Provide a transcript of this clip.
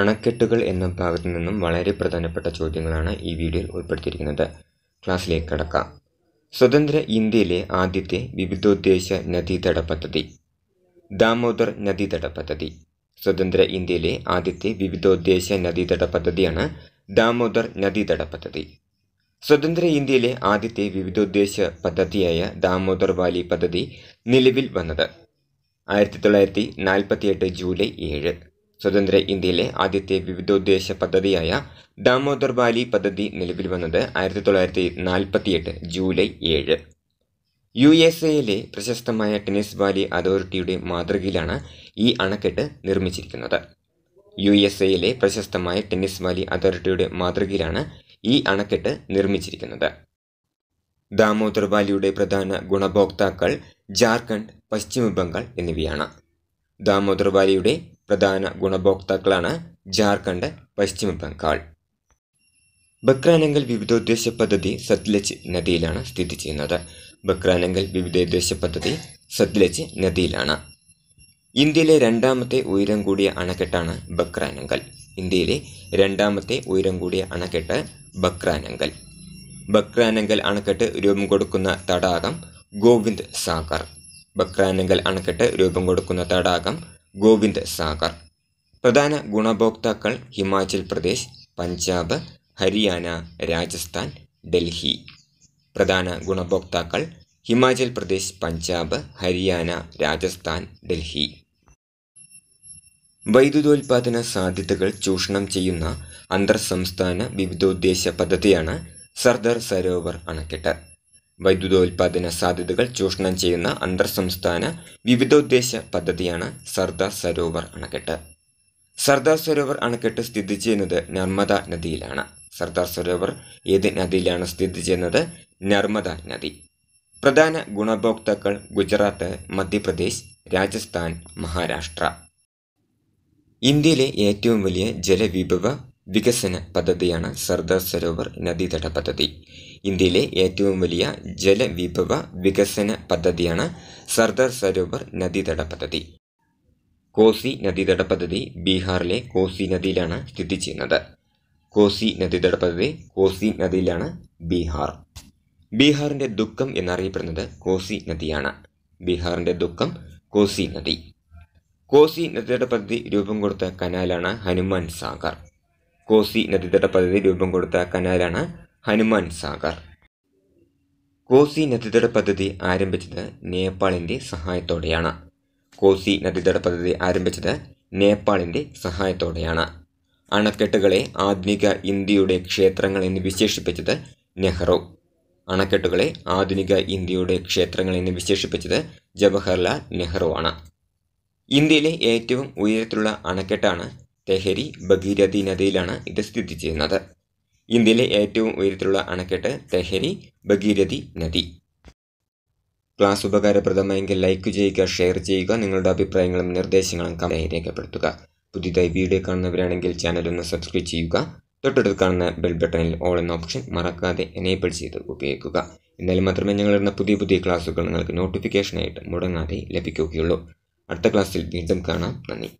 അണക്കെട്ടുകൾ എന്ന ഭാഗത്തു നിന്നും വളരെ പ്രധാനപ്പെട്ട ചോദ്യങ്ങളാണ് ഈ വീഡിയോയിൽ ഉൾപ്പെടുത്തിയിരിക്കുന്നത് ക്ലാസ്സിലേക്ക് കടക്കാം സ്വതന്ത്ര ഇന്ത്യയിലെ ആദ്യത്തെ വിവിധോദ്ദേശ നദീതട പദ്ധതി ദാമോദർ നദീതട പദ്ധതി സ്വതന്ത്ര ഇന്ത്യയിലെ ആദ്യത്തെ വിവിധോദ്ദേശ നദീതട പദ്ധതിയാണ് ദാമോദർ നദീതട പദ്ധതി സ്വതന്ത്ര ഇന്ത്യയിലെ ആദ്യത്തെ വിവിധോദ്ദേശ പദ്ധതിയായ ദാമോദർ വാലി പദ്ധതി നിലവിൽ വന്നത് ആയിരത്തി തൊള്ളായിരത്തി നാൽപ്പത്തിയെട്ട് ജൂലൈ ഏഴ് സ്വതന്ത്ര ഇന്ത്യയിലെ ആദ്യത്തെ വിവിധോദ്ദേശ പദ്ധതിയായ ദാമോദർ വാലി പദ്ധതി നിലവിൽ വന്നത് ആയിരത്തി തൊള്ളായിരത്തി എട്ട് ജൂലൈ ഏഴ് യു എസ് എയിലെ പ്രശസ്തമായ ടെന്നീസ് വാലി അതോറിറ്റിയുടെ മാതൃകയിലാണ് ഈ അണക്കെട്ട് നിർമ്മിച്ചിരിക്കുന്നത് യു എസ് എയിലെ പ്രശസ്തമായ ടെന്നീസ് വാലി അതോറിറ്റിയുടെ മാതൃകയിലാണ് ഈ അണക്കെട്ട് നിർമ്മിച്ചിരിക്കുന്നത് ദാമോദർ വാലിയുടെ പ്രധാന ഗുണഭോക്താക്കൾ ജാർഖണ്ഡ് പശ്ചിമ ബംഗാൾ എന്നിവയാണ് ദാമോദർ വാലിയുടെ പ്രധാന ഗുണഭോക്താക്കളാണ് ജാർഖണ്ഡ് പശ്ചിമ ബംഗാൾ ബക്രാനങ്കൽ വിവിധോദ്ദേശ പദ്ധതി സത്ലജ് നദിയിലാണ് സ്ഥിതി ചെയ്യുന്നത് ബക്രാനങ്കൽ വിവിധോദ്ദേശ പദ്ധതി സത്ലജ് നദിയിലാണ് ഇന്ത്യയിലെ രണ്ടാമത്തെ ഉയരം കൂടിയ അണക്കെട്ടാണ് ബക്രാനങ്കൽ ഇന്ത്യയിലെ രണ്ടാമത്തെ ഉയരം കൂടിയ അണക്കെട്ട് ബക്രാനങ്കൽ ബക്രാനങ്കൽ അണക്കെട്ട് രൂപം കൊടുക്കുന്ന തടാകം ഗോവിന്ദ് സാഗർ ബക്രാനങ്കൽ അണക്കെട്ട് രൂപം കൊടുക്കുന്ന തടാകം ഗോവിന്ദ് സാഗർ പ്രധാന ഗുണഭോക്താക്കൾ ഹിമാചൽ പ്രദേശ് പഞ്ചാബ് ഹരിയാന രാജസ്ഥാൻ ഡൽഹി പ്രധാന ഗുണഭോക്താക്കൾ ഹിമാചൽ പ്രദേശ് പഞ്ചാബ് ഹരിയാന രാജസ്ഥാൻ ഡൽഹി വൈദ്യുതോൽപാദന സാധ്യതകൾ ചൂഷണം ചെയ്യുന്ന അന്തർ സംസ്ഥാന വിവിധോദ്ദേശ പദ്ധതിയാണ് സർദാർ സരോവർ അണക്കെട്ട് വൈദ്യുതോൽപാദന സാധ്യതകൾ ചൂഷണം ചെയ്യുന്ന അന്തർസംസ്ഥാന വിവിധോദ്ദേശ പദ്ധതിയാണ് സർദാർ സരോവർ അണക്കെട്ട് സർദാർ സരോവർ അണക്കെട്ട് സ്ഥിതി ചെയ്യുന്നത് നർമ്മദ നദിയിലാണ് സർദാർ സരോവർ ഏത് നദിയിലാണ് സ്ഥിതി ചെയ്യുന്നത് നർമ്മദ നദി പ്രധാന ഗുണഭോക്താക്കൾ ഗുജറാത്ത് മധ്യപ്രദേശ് രാജസ്ഥാൻ മഹാരാഷ്ട്ര ഇന്ത്യയിലെ ഏറ്റവും വലിയ ജലവിഭവ വികസന പദ്ധതിയാണ് സർദാർ സരോവർ നദീതട പദ്ധതി ഇന്ത്യയിലെ ഏറ്റവും വലിയ ജലവിഭവ വികസന പദ്ധതിയാണ് സർദാർ സരോവർ നദീതട പദ്ധതി കോസി നദീതട പദ്ധതി ബീഹാറിലെ കോസി നദിയിലാണ് സ്ഥിതി ചെയ്യുന്നത് കോസി നദീതട പദ്ധതി കോസി നദിയിലാണ് ബീഹാർ ബീഹാറിന്റെ ദുഃഖം എന്നറിയപ്പെടുന്നത് കോസി നദിയാണ് ബീഹാറിന്റെ ദുഃഖം കോസി നദി കോസി നദിയുടെ പദ്ധതി രൂപം കൊടുത്ത കനാലാണ് ഹനുമാൻ സാഗർ കോസി നദീതട പദ്ധതി രൂപം കൊടുത്ത കനാലാണ് ഹനുമാൻ സാഗർ കോസി നദീതട പദ്ധതി ആരംഭിച്ചത് നേപ്പാളിൻ്റെ സഹായത്തോടെയാണ് കോസി നദീതട പദ്ധതി ആരംഭിച്ചത് നേപ്പാളിൻ്റെ സഹായത്തോടെയാണ് അണക്കെട്ടുകളെ ആധുനിക ഇന്ത്യയുടെ ക്ഷേത്രങ്ങൾ എന്ന് വിശേഷിപ്പിച്ചത് നെഹ്റു അണക്കെട്ടുകളെ ആധുനിക ഇന്ത്യയുടെ ക്ഷേത്രങ്ങൾ എന്ന് വിശേഷിപ്പിച്ചത് ജവഹർലാൽ നെഹ്റുവാണ് ഇന്ത്യയിലെ ഏറ്റവും ഉയരത്തിലുള്ള അണക്കെട്ടാണ് തെഹരി ഭഗീരഥി നദിയിലാണ് ഇത് സ്ഥിതി ചെയ്യുന്നത് ഇന്ത്യയിലെ ഏറ്റവും ഉയരത്തിലുള്ള അണക്കെട്ട് തെഹരി ഭഗീരഥി നദി ക്ലാസ് ഉപകാരപ്രദമായെങ്കിൽ ലൈക്ക് ചെയ്യുക ഷെയർ ചെയ്യുക നിങ്ങളുടെ അഭിപ്രായങ്ങളും നിർദ്ദേശങ്ങളും കമൻ്റായി രേഖപ്പെടുത്തുക പുതിയതായി വീഡിയോ കാണുന്നവരാണെങ്കിൽ ചാനൽ ഒന്ന് സബ്സ്ക്രൈബ് ചെയ്യുക തൊട്ടടുത്ത് കാണുന്ന ബെൽ ബട്ടണിൽ ഓൾ എന്ന ഓപ്ഷൻ മറക്കാതെ എനേബിൾ ചെയ്ത് ഉപയോഗിക്കുക എന്നാൽ മാത്രമേ ഞങ്ങൾ ഞങ്ങളിടുന്ന പുതിയ പുതിയ ക്ലാസ്സുകൾ നിങ്ങൾക്ക് നോട്ടിഫിക്കേഷനായിട്ട് മുടങ്ങാതെ ലഭിക്കുകയുള്ളൂ അടുത്ത ക്ലാസ്സിൽ വീണ്ടും കാണാം നന്ദി